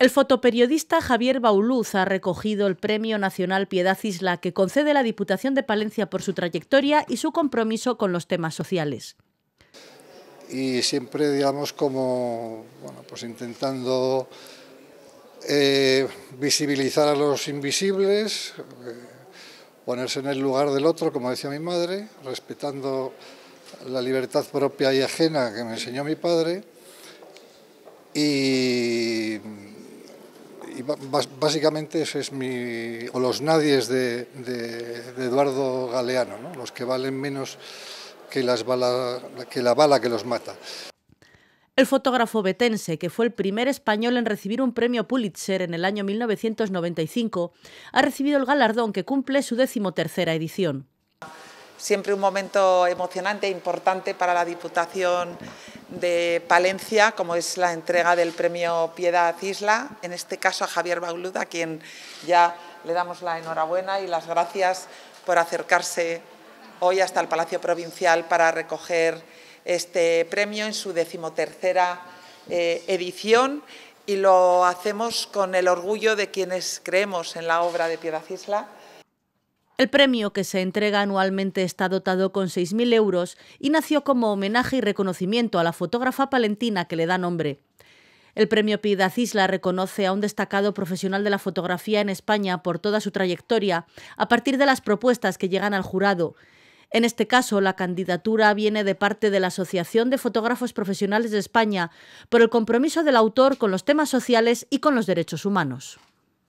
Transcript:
El fotoperiodista Javier Bauluz ha recogido el Premio Nacional Piedad Isla que concede la Diputación de Palencia por su trayectoria y su compromiso con los temas sociales. Y siempre, digamos, como bueno, pues intentando eh, visibilizar a los invisibles, eh, ponerse en el lugar del otro, como decía mi madre, respetando la libertad propia y ajena que me enseñó mi padre. Y básicamente ese es mi, o los nadies de, Eduardo Galeano, los que valen menos que, que la bala que los mata. El fotógrafo betense, que fue el primer español en recibir un premio Pulitzer en el año 1995, ha recibido el galardón que cumple su decimotercera edición. Siempre un momento emocionante e importante para la Diputación de Palencia, como es la entrega del premio Piedad Isla, en este caso a Javier Bauluda, a quien ya le damos la enhorabuena y las gracias por acercarse hoy hasta el Palacio Provincial para recoger este premio en su decimotercera eh, edición y lo hacemos con el orgullo de quienes creemos en la obra de Piedad Isla el premio, que se entrega anualmente, está dotado con 6.000 euros y nació como homenaje y reconocimiento a la fotógrafa palentina que le da nombre. El premio Piedad Isla reconoce a un destacado profesional de la fotografía en España por toda su trayectoria, a partir de las propuestas que llegan al jurado. En este caso, la candidatura viene de parte de la Asociación de Fotógrafos Profesionales de España por el compromiso del autor con los temas sociales y con los derechos humanos.